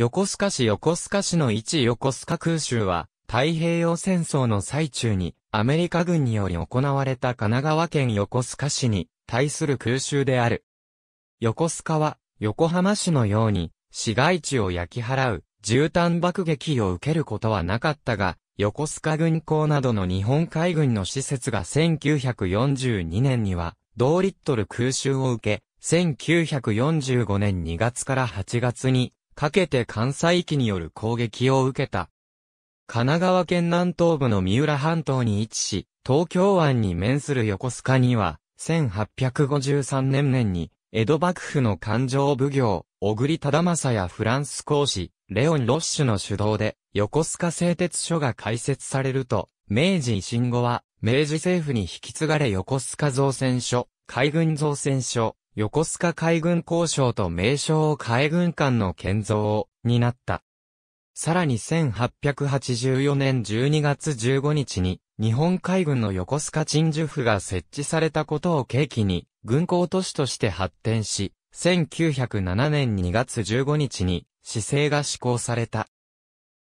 横須賀市横須賀市の一横須賀空襲は、太平洋戦争の最中に、アメリカ軍により行われた神奈川県横須賀市に対する空襲である。横須賀は、横浜市のように、市街地を焼き払う、絨毯爆撃を受けることはなかったが、横須賀軍港などの日本海軍の施設が1942年には、同リットル空襲を受け、1945年2月から8月にかけて関西機による攻撃を受けた。神奈川県南東部の三浦半島に位置し、東京湾に面する横須賀には、1853年年に、江戸幕府の勘定奉行、小栗忠政やフランス公使、レオン・ロッシュの主導で、横須賀製鉄所が開設されると、明治維新後は、明治政府に引き継がれ横須賀造船所、海軍造船所、横須賀海軍交渉と名称を海軍艦の建造を、になった。さらに1884年12月15日に、日本海軍の横須賀鎮守府が設置されたことを契機に、軍港都市として発展し、1907年2月15日に、市政が施行された。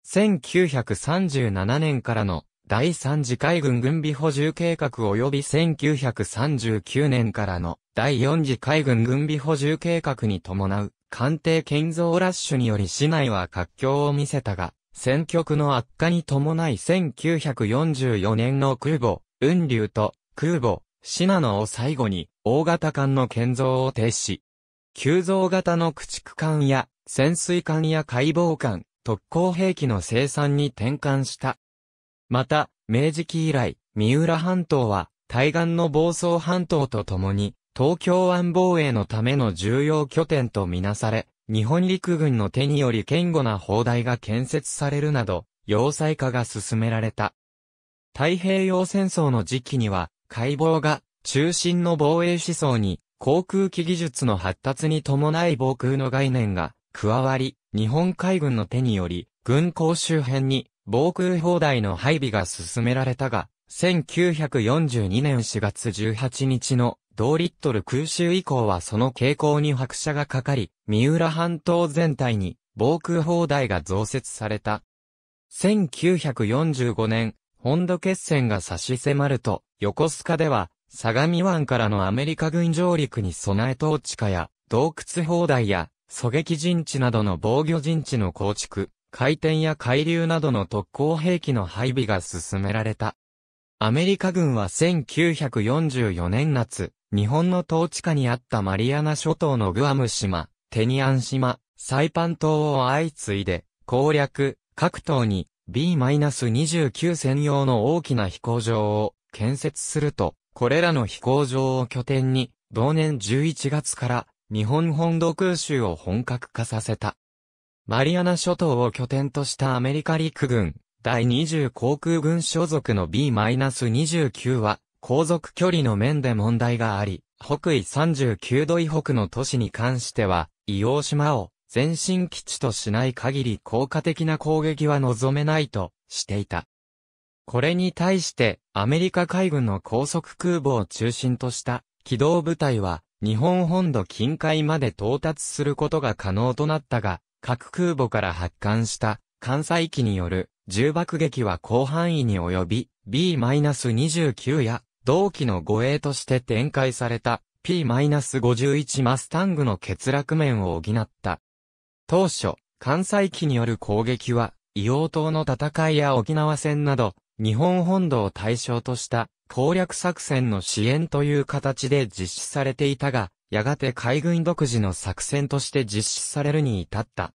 1937年からの第3次海軍軍備補充計画及び1939年からの第4次海軍軍備補充計画に伴う艦艇建造ラッシュにより市内は活況を見せたが、戦局の悪化に伴い1944年の空母、雲竜と空母、シナノを最後に大型艦の建造を停止。急増型の駆逐艦や潜水艦や解剖艦、特攻兵器の生産に転換したまた、明治期以来、三浦半島は、対岸の房総半島とともに、東京湾防衛のための重要拠点とみなされ、日本陸軍の手により堅固な砲台が建設されるなど、要塞化が進められた。太平洋戦争の時期には、解剖が中心の防衛思想に、航空機技術の発達に伴い防空の概念が加わり、日本海軍の手により、軍港周辺に防空砲台の配備が進められたが、1942年4月18日の同リットル空襲以降はその傾向に拍車がかかり、三浦半島全体に防空砲台が増設された。1945年、本土決戦が差し迫ると、横須賀では、相模湾からのアメリカ軍上陸に備え統治下や、洞窟砲台や、狙撃陣地などの防御陣地の構築、回転や海流などの特攻兵器の配備が進められた。アメリカ軍は1944年夏、日本の統治下にあったマリアナ諸島のグアム島、テニアン島、サイパン島を相次いで、攻略、各島に B-29 専用の大きな飛行場を建設すると、これらの飛行場を拠点に、同年11月から日本本土空襲を本格化させた。マリアナ諸島を拠点としたアメリカ陸軍、第20航空軍所属の B-29 は、航続距離の面で問題があり、北緯39度以北の都市に関しては、伊黄島を前進基地としない限り効果的な攻撃は望めないとしていた。これに対してアメリカ海軍の高速空母を中心とした機動部隊は日本本土近海まで到達することが可能となったが、核空母から発艦した艦載機による重爆撃は広範囲に及び B-29 や同期の護衛として展開された P-51 マスタングの欠落面を補った。当初、艦載機による攻撃は硫黄島の戦いや沖縄戦など日本本土を対象とした攻略作戦の支援という形で実施されていたが、やがて海軍独自の作戦として実施されるに至った。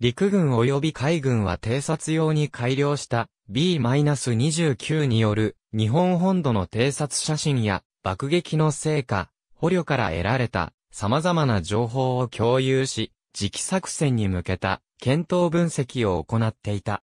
陸軍及び海軍は偵察用に改良した B-29 による日本本土の偵察写真や爆撃の成果、捕虜から得られた様々な情報を共有し、次期作戦に向けた検討分析を行っていた。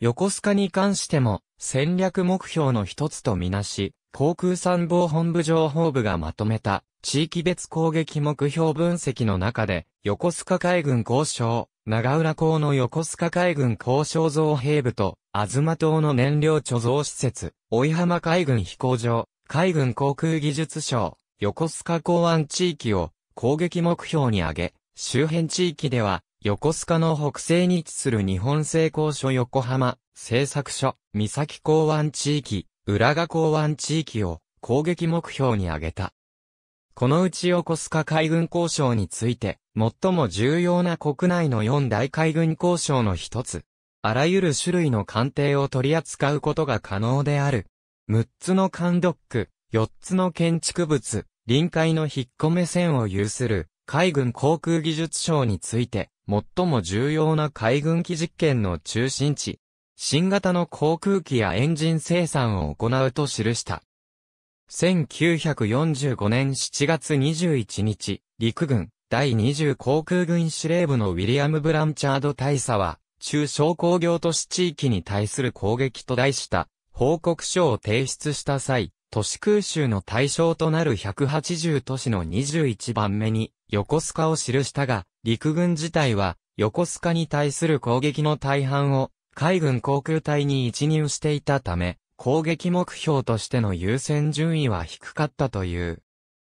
横須賀に関しても戦略目標の一つとみなし、航空参謀本部情報部がまとめた地域別攻撃目標分析の中で、横須賀海軍交渉、長浦港の横須賀海軍交渉造兵部と、東島の燃料貯蔵施設、追浜海軍飛行場、海軍航空技術省、横須賀港湾地域を攻撃目標に挙げ、周辺地域では、横須賀の北西に位置する日本製鋼所横浜、製作所、三崎港湾地域、浦賀港湾地域を攻撃目標に挙げた。このうち横須賀海軍交渉について、最も重要な国内の4大海軍交渉の一つ、あらゆる種類の艦艇を取り扱うことが可能である。6つの艦ドック、4つの建築物、臨海の引っ込め線を有する海軍航空技術省について、最も重要な海軍機実験の中心地新型の航空機やエンジン生産を行うと記した。1945年7月21日、陸軍第20航空軍司令部のウィリアム・ブランチャード大佐は、中小工業都市地域に対する攻撃と題した報告書を提出した際、都市空襲の対象となる180都市の21番目に横須賀を記したが、陸軍自体は横須賀に対する攻撃の大半を海軍航空隊に一入していたため、攻撃目標としての優先順位は低かったという。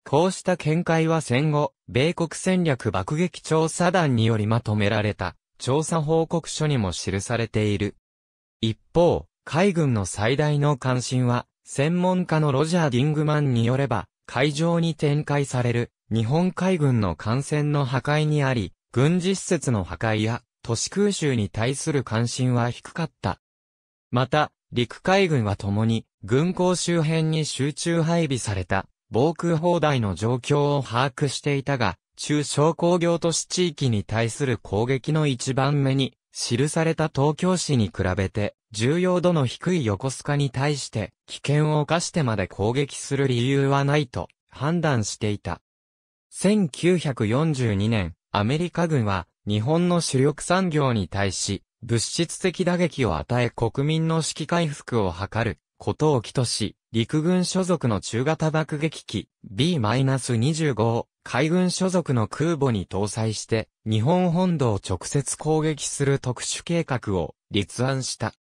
こうした見解は戦後、米国戦略爆撃調査団によりまとめられた、調査報告書にも記されている。一方、海軍の最大の関心は、専門家のロジャー・ディングマンによれば、海上に展開される、日本海軍の艦船の破壊にあり、軍事施設の破壊や、都市空襲に対する関心は低かった。また、陸海軍は共に、軍港周辺に集中配備された、防空砲台の状況を把握していたが、中小工業都市地域に対する攻撃の一番目に、記された東京市に比べて、重要度の低い横須賀に対して、危険を犯してまで攻撃する理由はないと、判断していた。1942年、アメリカ軍は日本の主力産業に対し、物質的打撃を与え国民の士気回復を図ることを起とし、陸軍所属の中型爆撃機 B-25 を海軍所属の空母に搭載して日本本土を直接攻撃する特殊計画を立案した。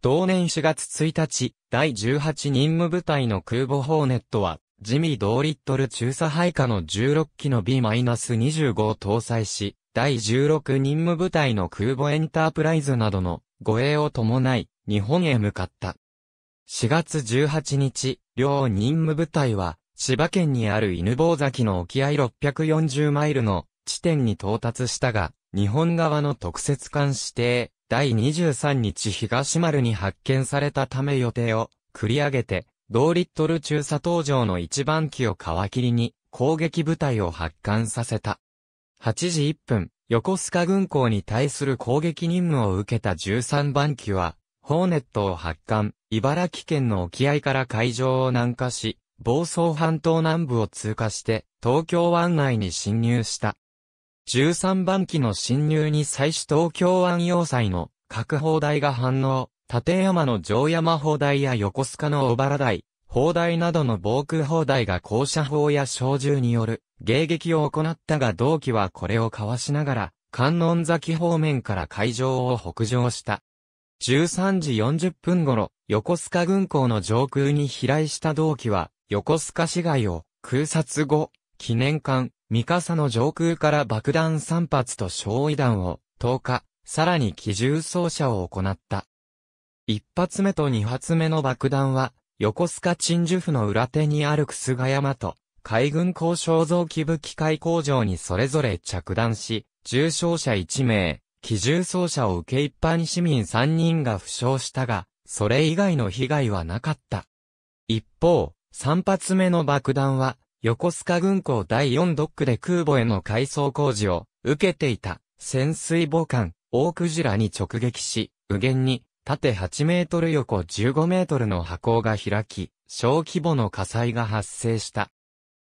同年4月1日、第18任務部隊の空母ホーネットはジミー・ドーリットル中佐配下の16機の B-25 を搭載し、第16任務部隊の空母エンタープライズなどの護衛を伴い、日本へ向かった。4月18日、両任務部隊は、千葉県にある犬坊崎の沖合640マイルの地点に到達したが、日本側の特設艦指定、第23日東丸に発見されたため予定を繰り上げて、同リットル中佐登場の一番機を皮切りに攻撃部隊を発艦させた。8時1分、横須賀軍港に対する攻撃任務を受けた13番機は、ホーネットを発艦、茨城県の沖合から海上を南下し、房総半島南部を通過して、東京湾内に侵入した。13番機の侵入に際し東京湾要塞の核砲台が反応、立山の城山砲台や横須賀の小原台、砲台などの防空砲台が校舎砲や小銃による迎撃を行ったが同期はこれをかわしながら、観音崎方面から海上を北上した。13時40分頃、横須賀軍港の上空に飛来した同期は、横須賀市街を空撮後、記念館、三笠の上空から爆弾3発と焼夷弾を投下、さらに機銃掃射を行った。一発目と二発目の爆弾は、横須賀鎮守府の裏手にある楠賀山と、海軍交渉造機部機械工場にそれぞれ着弾し、重傷者1名、機銃装者を受け一般市民3人が負傷したが、それ以外の被害はなかった。一方、三発目の爆弾は、横須賀軍港第4ドックで空母への改装工事を受けていた潜水母艦、大クジラに直撃し、右舷に縦8メートル横15メートルの箱が開き、小規模の火災が発生した。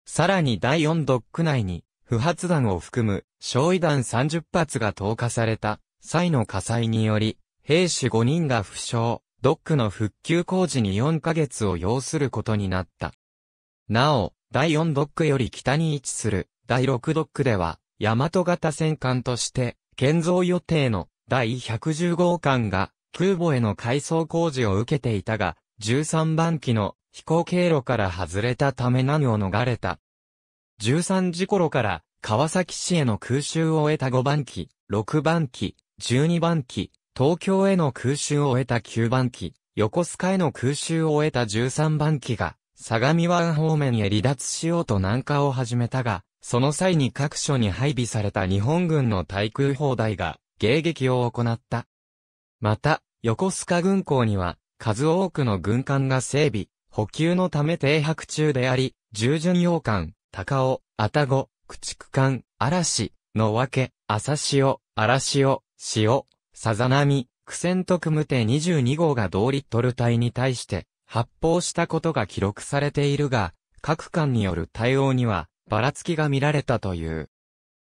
さらに第4ドック内に、不発弾を含む、焼夷弾30発が投下された、際の火災により、兵士5人が負傷、ドックの復旧工事に4ヶ月を要することになった。なお、第4ドックより北に位置する、第6ドックでは、大和型戦艦として、建造予定の第110号艦が空母への改装工事を受けていたが、13番機の飛行経路から外れたため何を逃れた。13時頃から川崎市への空襲を得た5番機、6番機、12番機、東京への空襲を得た9番機、横須賀への空襲を得た13番機が、相模湾方面へ離脱しようと南下を始めたが、その際に各所に配備された日本軍の対空砲台が、迎撃を行った。また、横須賀軍港には、数多くの軍艦が整備、補給のため停泊中であり、従順洋艦、高尾、たご、駆逐艦、嵐、のわけ、朝潮、嵐潮、潮、さざ波、苦戦特務艇22号が同リットル隊に対して発砲したことが記録されているが、各艦による対応にはばらつきが見られたという。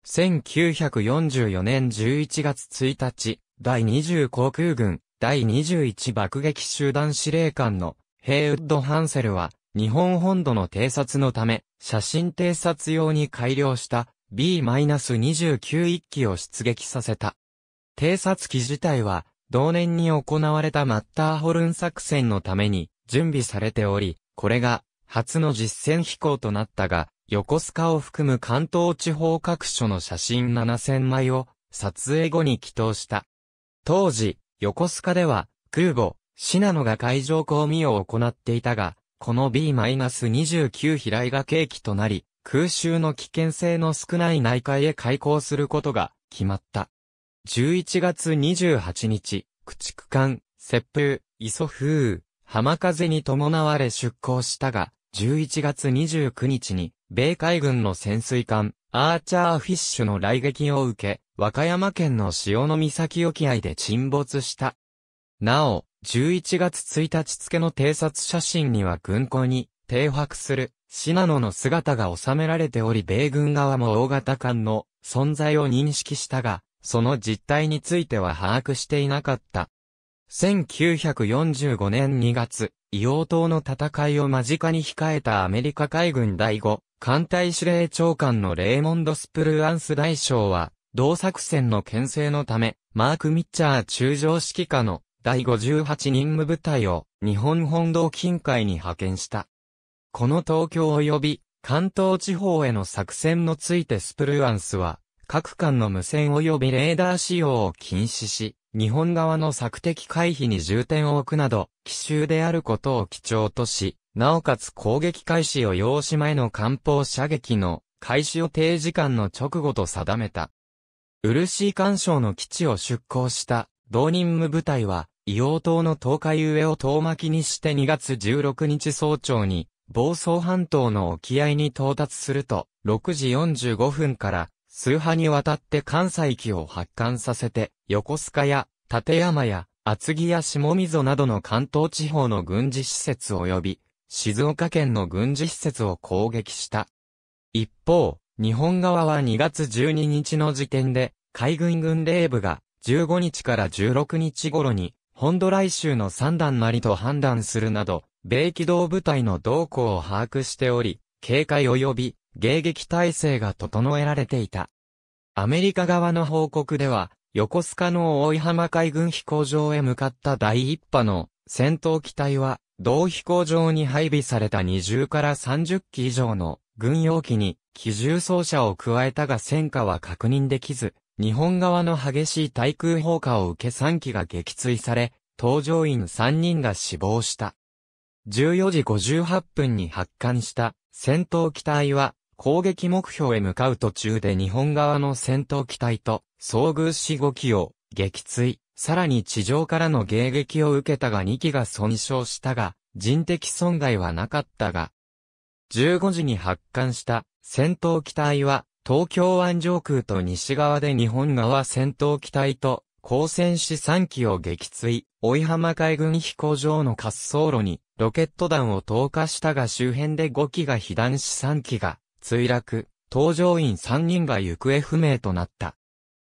1944年11月1日、第20航空軍第21爆撃集団司令官のヘイウッド・ハンセルは、日本本土の偵察のため、写真偵察用に改良した B-29 機を出撃させた。偵察機自体は、同年に行われたマッターホルン作戦のために準備されており、これが初の実戦飛行となったが、横須賀を含む関東地方各所の写真7000枚を撮影後に寄祷した。当時、横須賀では、空母、シナノが海上公務を行っていたが、この B-29 飛来が契機となり、空襲の危険性の少ない内海へ開港することが決まった。11月28日、駆逐艦、接風、磯風、浜風に伴われ出港したが、11月29日に、米海軍の潜水艦、アーチャーフィッシュの来撃を受け、和歌山県の潮岬沖合で沈没した。なお、11月1日付の偵察写真には軍港に停泊するシナノの姿が収められており米軍側も大型艦の存在を認識したが、その実態については把握していなかった。1945年2月、伊王島の戦いを間近に控えたアメリカ海軍第5艦隊司令長官のレーモンド・スプルーアンス大将は、同作戦の牽制のため、マーク・ミッチャー中将指揮下の第58任務部隊を日本本土近海に派遣した。この東京及び関東地方への作戦のついてスプルーアンスは、各艦の無線及びレーダー使用を禁止し、日本側の策的回避に重点を置くなど、奇襲であることを基調とし、なおかつ攻撃開始を用紙前の艦砲射撃の開始予定時間の直後と定めた。ー干渉の基地を出港した同任務部隊は、硫黄島の東海上を遠巻きにして2月16日早朝に、房総半島の沖合に到達すると、6時45分から数波にわたって関西機を発刊させて、横須賀や、立山や、厚木や下溝などの関東地方の軍事施設及び、静岡県の軍事施設を攻撃した。一方、日本側は2月12日の時点で、海軍軍令部が15日から16日頃に、本土来州の三段なりと判断するなど、米機動部隊の動向を把握しており、警戒及び迎撃体制が整えられていた。アメリカ側の報告では、横須賀の大井浜海軍飛行場へ向かった第一波の戦闘機体は、同飛行場に配備された20から30機以上の軍用機に機銃装車を加えたが戦火は確認できず、日本側の激しい対空砲火を受け3機が撃墜され、搭乗員3人が死亡した。14時58分に発艦した戦闘機体は攻撃目標へ向かう途中で日本側の戦闘機体と遭遇し5機を撃墜、さらに地上からの迎撃を受けたが2機が損傷したが、人的損害はなかったが、15時に発艦した戦闘機体は東京湾上空と西側で日本側戦闘機体と交戦し3機を撃墜、追浜海軍飛行場の滑走路にロケット弾を投下したが周辺で5機が被弾し3機が墜落、搭乗員3人が行方不明となった。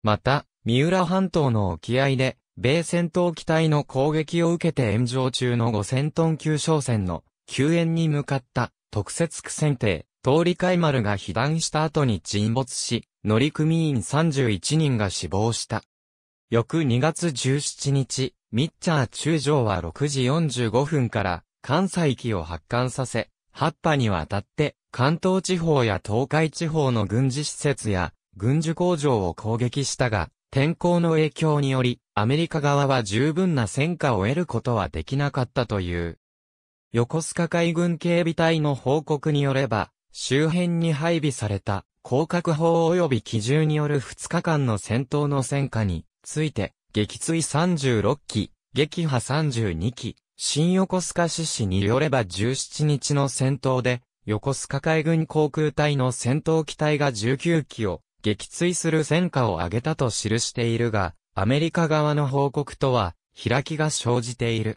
また、三浦半島の沖合で、米戦闘機体の攻撃を受けて炎上中の5000トン級商船の救援に向かった特設区船艇、通り海丸が被弾した後に沈没し、乗組員31人が死亡した。翌2月17日、ミッチャー中将は6時45分から関西機を発艦させ、っ波にわたって関東地方や東海地方の軍事施設や軍需工場を攻撃したが、天候の影響により、アメリカ側は十分な戦果を得ることはできなかったという。横須賀海軍警備隊の報告によれば、周辺に配備された広角砲及び機銃による2日間の戦闘の戦果について、撃墜36機、撃破32機、新横須賀市市によれば17日の戦闘で、横須賀海軍航空隊の戦闘機体が19機を撃墜する戦果を挙げたと記しているが、アメリカ側の報告とは、開きが生じている。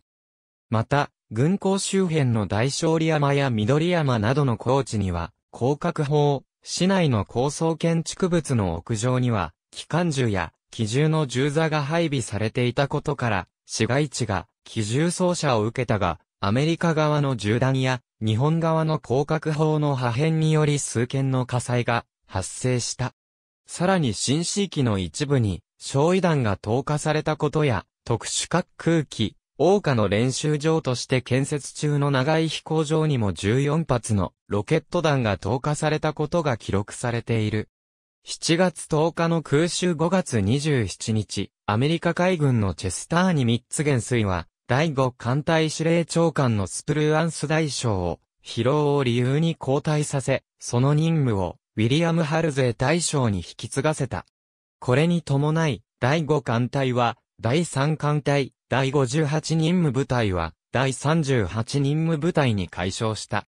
また、軍港周辺の大勝利山や緑山などの高地には、広角砲、市内の高層建築物の屋上には、機関銃や機銃の銃座が配備されていたことから、市街地が機銃掃射を受けたが、アメリカ側の銃弾や日本側の広角砲の破片により数件の火災が発生した。さらに新地域の一部に焼夷弾が投下されたことや、特殊滑空機、大下の練習場として建設中の長い飛行場にも14発のロケット弾が投下されたことが記録されている。7月10日の空襲5月27日、アメリカ海軍のチェスターニ・ミッツ元は、第5艦隊司令長官のスプルアンス大将を、疲労を理由に交代させ、その任務を、ウィリアム・ハルゼ大将に引き継がせた。これに伴い、第5艦隊は、第3艦隊、第58任務部隊は、第38任務部隊に解消した。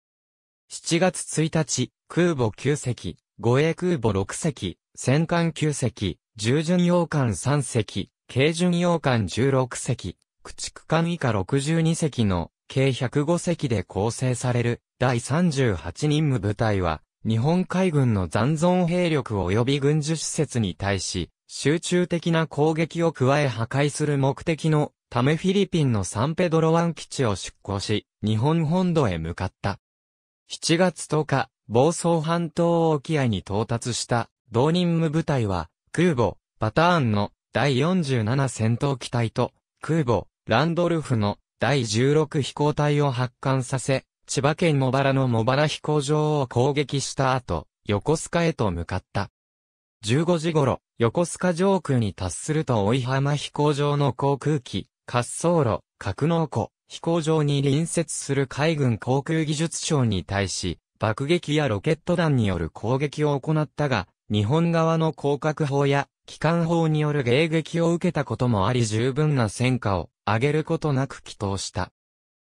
7月1日、空母9隻、護衛空母6隻、戦艦9隻、従巡洋艦3隻、軽巡洋艦16隻、駆逐艦以下62隻の計105隻で構成される第38任務部隊は、日本海軍の残存兵力及び軍需施設に対し、集中的な攻撃を加え破壊する目的のためフィリピンのサンペドロ湾基地を出港し、日本本土へ向かった。7月10日、暴走半島沖合に到達した同任務部隊は、空母、パターンの第47戦闘機隊と、空母、ランドルフの第16飛行隊を発艦させ、千葉県茂原の茂原飛行場を攻撃した後、横須賀へと向かった。15時頃、横須賀上空に達すると追浜飛行場の航空機、滑走路、格納庫、飛行場に隣接する海軍航空技術省に対し、爆撃やロケット弾による攻撃を行ったが、日本側の降格砲や機関砲による迎撃を受けたこともあり十分な戦果を上げることなく祈祷した。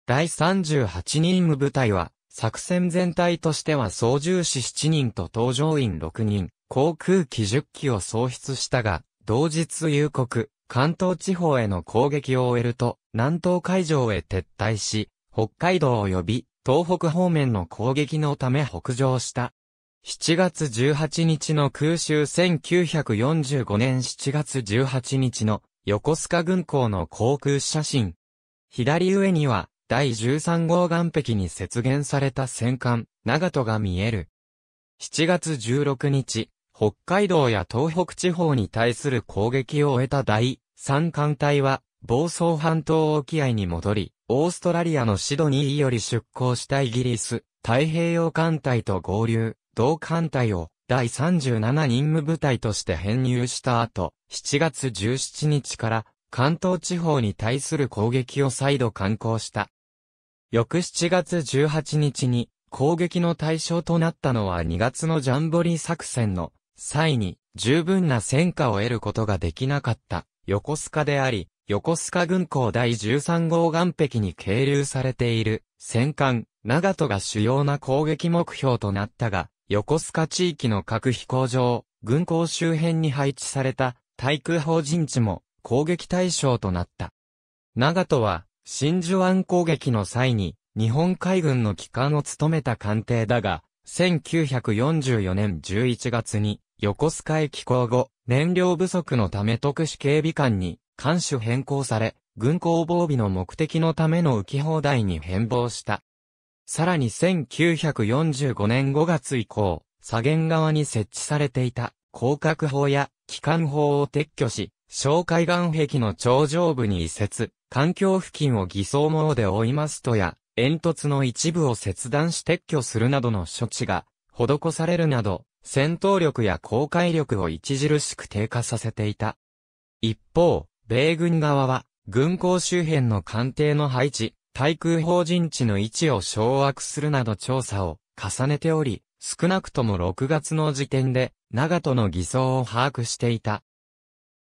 第38任務部隊は、作戦全体としては操縦士7人と搭乗員6人、航空機10機を喪失したが、同日夕刻、関東地方への攻撃を終えると、南東海上へ撤退し、北海道及び東北方面の攻撃のため北上した。7月18日の空襲1945年7月18日の横須賀軍港の航空写真。左上には、第13号岸壁に雪原された戦艦、長門が見える。7月16日、北海道や東北地方に対する攻撃を終えた第3艦隊は、暴走半島沖合に戻り、オーストラリアのシドニーより出港したイギリス、太平洋艦隊と合流、同艦隊を、第37任務部隊として編入した後、7月17日から関東地方に対する攻撃を再度敢行した。翌7月18日に攻撃の対象となったのは2月のジャンボリー作戦の際に十分な戦果を得ることができなかった横須賀であり、横須賀軍港第13号岸壁に係留されている戦艦、長門が主要な攻撃目標となったが、横須賀地域の核飛行場、軍港周辺に配置された対空砲陣地も攻撃対象となった。長門は、真珠湾攻撃の際に、日本海軍の機関を務めた艦艇だが、1944年11月に、横須賀駅港後、燃料不足のため特殊警備官に艦種変更され、軍港防備の目的のための浮き放題に変貌した。さらに1945年5月以降、左舷側に設置されていた、広角砲や機関砲を撤去し、小海岸壁の頂上部に移設、環境付近を偽装網で追いますとや、煙突の一部を切断し撤去するなどの処置が施されるなど、戦闘力や航海力を著しく低下させていた。一方、米軍側は、軍港周辺の艦艇の配置、対空法人地の位置を掌握するなど調査を重ねており、少なくとも6月の時点で、長門の偽装を把握していた。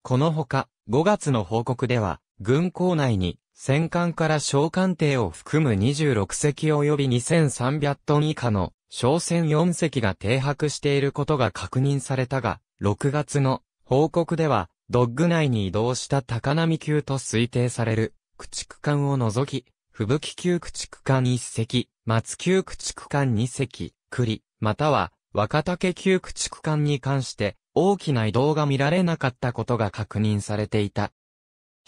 このほか、5月の報告では、軍港内に、戦艦から小艦艇を含む26隻及び2300トン以下の小船4隻が停泊していることが確認されたが、6月の報告ではドッグ内に移動した高波級と推定される、駆逐艦を除き、吹雪級駆逐艦1隻、松級駆逐艦2隻、栗、または若竹級駆逐艦に関して大きな移動が見られなかったことが確認されていた。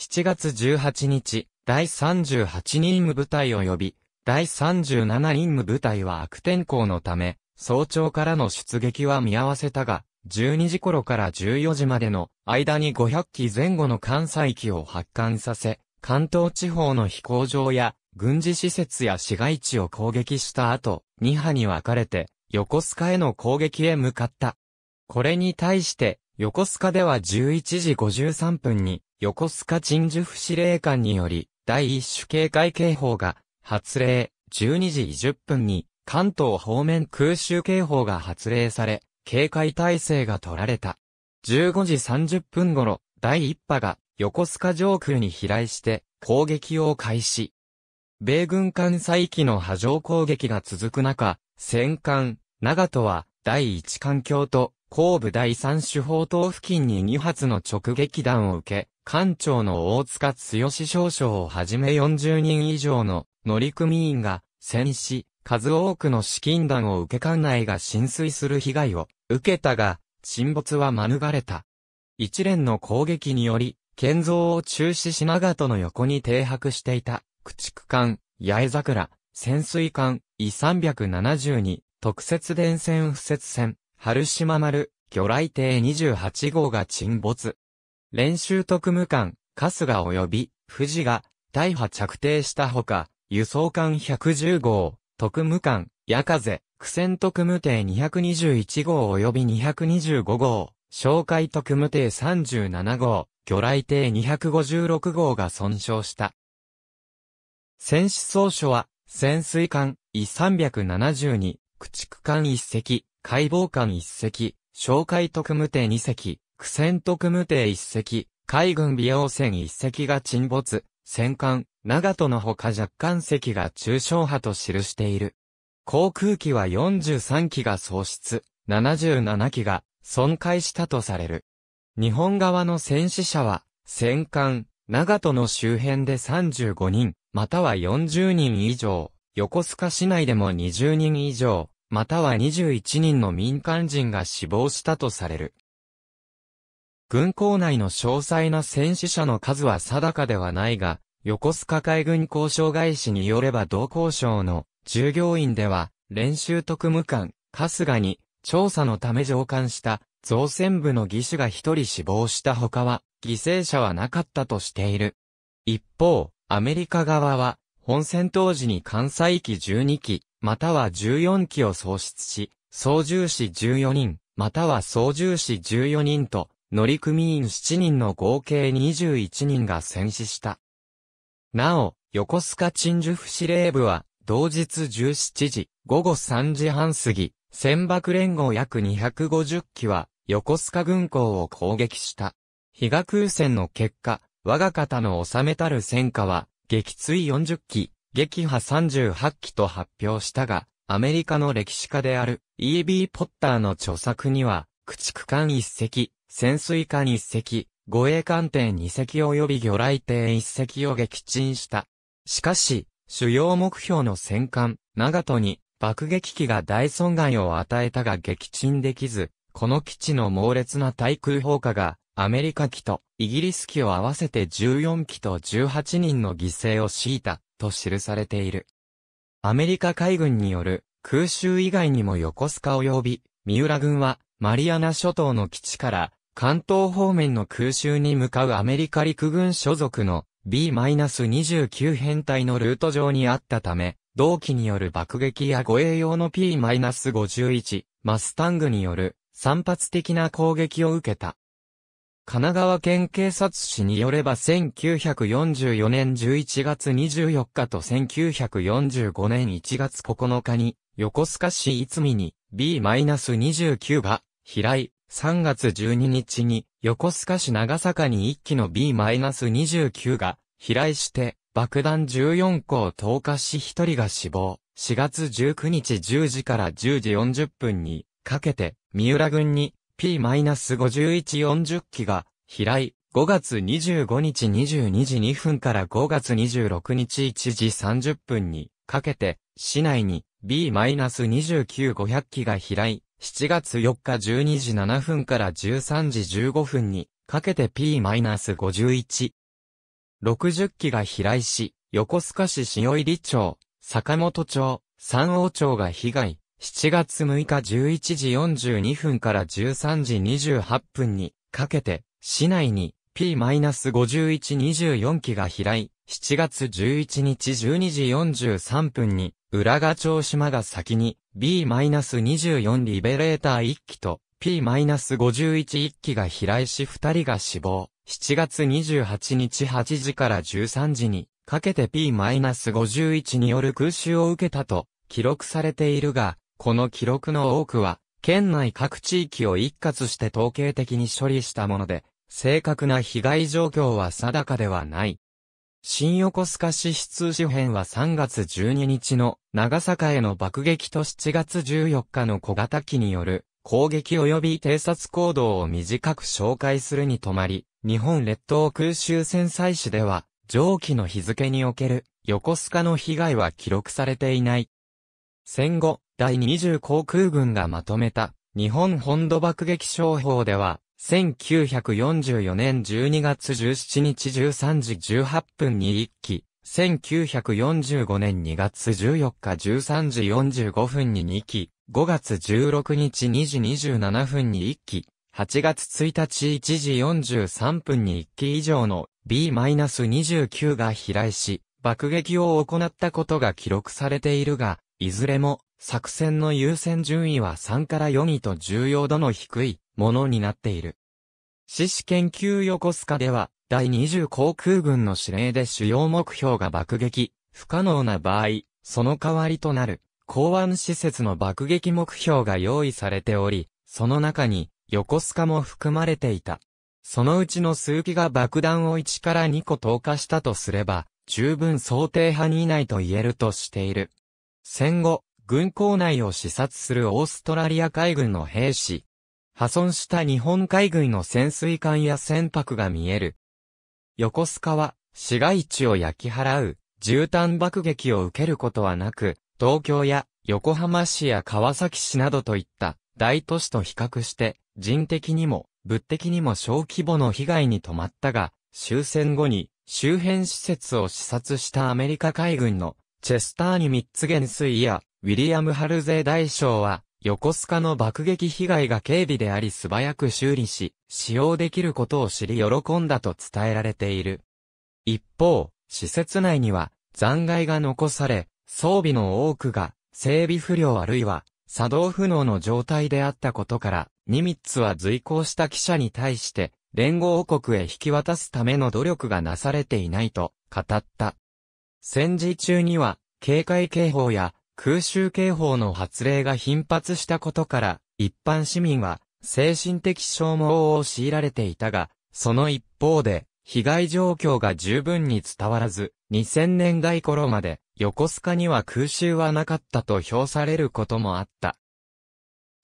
7月18日、第38任務部隊及び第37任務部隊は悪天候のため、早朝からの出撃は見合わせたが、12時頃から14時までの間に500機前後の艦載機を発艦させ、関東地方の飛行場や軍事施設や市街地を攻撃した後、2波に分かれて横須賀への攻撃へ向かった。これに対して横須賀では11時53分に横須賀鎮守府司令官により第一種警戒警報が発令、12時20分に関東方面空襲警報が発令され、警戒態勢が取られた。15時30分頃、第1波が横須賀上空に飛来して攻撃を開始。米軍艦載機の波状攻撃が続く中、戦艦、長門は第1艦橋と後部第3手法島付近に2発の直撃弾を受け、艦長の大塚剛少将をはじめ40人以上の乗組員が戦死、数多くの資金団を受け管内が浸水する被害を受けたが、沈没は免れた。一連の攻撃により、建造を中止し長との横に停泊していた、駆逐艦、八重桜、潜水艦、E372、特設電線不設船、春島丸、魚雷艇28号が沈没。練習特務艦、春日及び、富士が、大破着艇したほか、輸送艦110号、特務艦、夜風、苦戦特務艇221号及び225号、紹介特務艇37号、魚雷艇256号が損傷した。戦死総書は、潜水艦 E372、駆逐艦1隻、解剖艦1隻、哨戒特務艇2隻、苦戦特務艇1隻、海軍美容船1隻が沈没、戦艦、長門のほか若干席が中小派と記している。航空機は43機が喪失、77機が損壊したとされる。日本側の戦死者は、戦艦、長門の周辺で35人、または40人以上、横須賀市内でも20人以上、または21人の民間人が死亡したとされる。軍港内の詳細な戦死者の数は定かではないが、横須賀海軍交渉外士によれば同交渉の従業員では、練習特務官、春日に、調査のため上官した造船部の技師が一人死亡した他は、犠牲者はなかったとしている。一方、アメリカ側は、本戦当時に関西機12機、または14機を喪失し、操縦士14人、または操縦士14人と、乗組員7人の合計21人が戦死した。なお、横須賀鎮守府司令部は、同日17時、午後3時半過ぎ、船舶連合約250機は、横須賀軍港を攻撃した。比嘉空戦の結果、我が方の収めたる戦果は、撃墜40機、撃破38機と発表したが、アメリカの歴史家である E.B. ポッターの著作には、駆逐艦一隻、潜水艦1隻、護衛艦艇2隻及び魚雷艇1隻を撃沈した。しかし、主要目標の戦艦、長門に爆撃機が大損害を与えたが撃沈できず、この基地の猛烈な対空砲火が、アメリカ機とイギリス機を合わせて14機と18人の犠牲を強いた、と記されている。アメリカ海軍による空襲以外にも横須賀及び、三浦軍は、マリアナ諸島の基地から関東方面の空襲に向かうアメリカ陸軍所属の B-29 編隊のルート上にあったため、同期による爆撃や護衛用の P-51、マスタングによる散発的な攻撃を受けた。神奈川県警察市によれば1944年11月24日と1945年1月9日に横須賀市逸見に B-29 が飛来、3月12日に横須賀市長坂に1機の B-29 が飛来して爆弾14個を投下し1人が死亡。4月19日10時から10時40分にかけて三浦軍に P-5140 機が飛来。5月25日22時2分から5月26日1時30分にかけて市内に B-29500 機が飛来。7月4日12時7分から13時15分にかけて P-51。60機が飛来し、横須賀市塩入町、坂本町、三王町が被害。7月6日11時42分から13時28分にかけて、市内に P-5124 機が飛来、7月11日12時43分に、浦賀町島が先に B-24 リベレーター1機と P-51 1機が飛来し2人が死亡。7月28日8時から13時にかけて P-51 による空襲を受けたと記録されているが、この記録の多くは県内各地域を一括して統計的に処理したもので、正確な被害状況は定かではない。新横須賀市出通紙編は3月12日の長坂への爆撃と7月14日の小型機による攻撃及び偵察行動を短く紹介するに止まり、日本列島空襲戦災史では、上記の日付における横須賀の被害は記録されていない。戦後、第20航空軍がまとめた日本本土爆撃商法では、1944年12月17日13時18分に1機、1945年2月14日13時45分に2機、5月16日2時27分に1機、8月1日1時43分に1機以上の B-29 が飛来し、爆撃を行ったことが記録されているが、いずれも作戦の優先順位は3から4位と重要度の低いものになっている。獅子研究横須賀では、第20航空軍の指令で主要目標が爆撃、不可能な場合、その代わりとなる、港湾施設の爆撃目標が用意されており、その中に、横須賀も含まれていた。そのうちの数機が爆弾を1から2個投下したとすれば、十分想定派にいないと言えるとしている。戦後、軍港内を視察するオーストラリア海軍の兵士、破損した日本海軍の潜水艦や船舶が見える。横須賀は、市街地を焼き払う、絨毯爆撃を受けることはなく、東京や横浜市や川崎市などといった大都市と比較して、人的にも、物的にも小規模の被害に止まったが、終戦後に周辺施設を視察したアメリカ海軍のチェスターニ・ミッツ元帥やウィリアム・ハルゼー大将は横須賀の爆撃被害が警備であり素早く修理し、使用できることを知り喜んだと伝えられている。一方、施設内には残骸が残され、装備の多くが整備不良あるいは作動不能の状態であったことから、ニミッツは随行した記者に対して、連合王国へ引き渡すための努力がなされていないと語った。戦時中には、警戒警報や空襲警報の発令が頻発したことから、一般市民は精神的消耗を強いられていたが、その一方で、被害状況が十分に伝わらず、2000年代頃まで、横須賀には空襲はなかったと評されることもあった。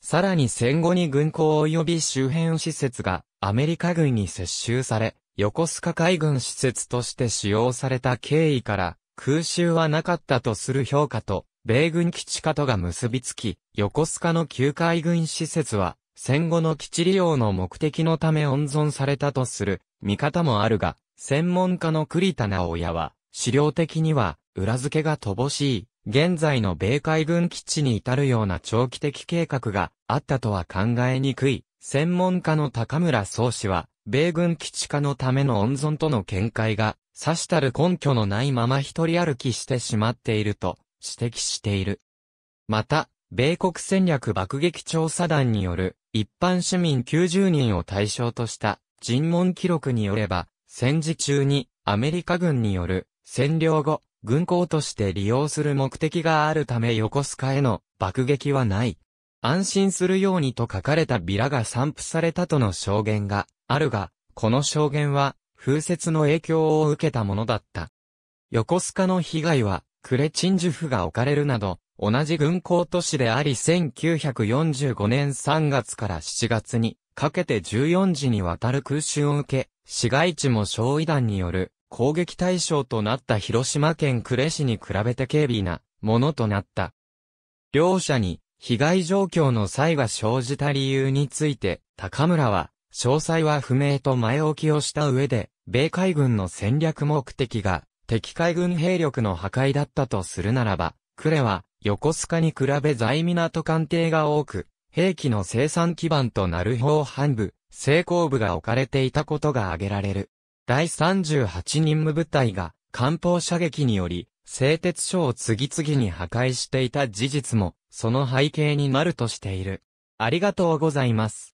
さらに戦後に軍港及び周辺施設がアメリカ軍に接収され、横須賀海軍施設として使用された経緯から、空襲はなかったとする評価と、米軍基地化とが結びつき、横須賀の旧海軍施設は、戦後の基地利用の目的のため温存されたとする見方もあるが、専門家の栗田直也は、資料的には、裏付けが乏しい、現在の米海軍基地に至るような長期的計画があったとは考えにくい。専門家の高村総氏は、米軍基地化のための温存との見解が、さしたる根拠のないまま一人歩きしてしまっていると指摘している。また、米国戦略爆撃調査団による一般市民90人を対象とした尋問記録によれば、戦時中にアメリカ軍による占領後、軍港として利用する目的があるため横須賀への爆撃はない。安心するようにと書かれたビラが散布されたとの証言があるが、この証言は風雪の影響を受けたものだった。横須賀の被害はクレチンジュフが置かれるなど、同じ軍港都市であり1945年3月から7月にかけて14時にわたる空襲を受け、市街地も焼夷弾による攻撃対象となった広島県呉市に比べて軽微なものとなった。両者に被害状況の際が生じた理由について、高村は、詳細は不明と前置きをした上で、米海軍の戦略目的が敵海軍兵力の破壊だったとするならば、呉は、横須賀に比べ在港艦艇が多く、兵器の生産基盤となる砲半部、成功部が置かれていたことが挙げられる。第38任務部隊が、艦砲射撃により、製鉄所を次々に破壊していた事実も、その背景になるとしている。ありがとうございます。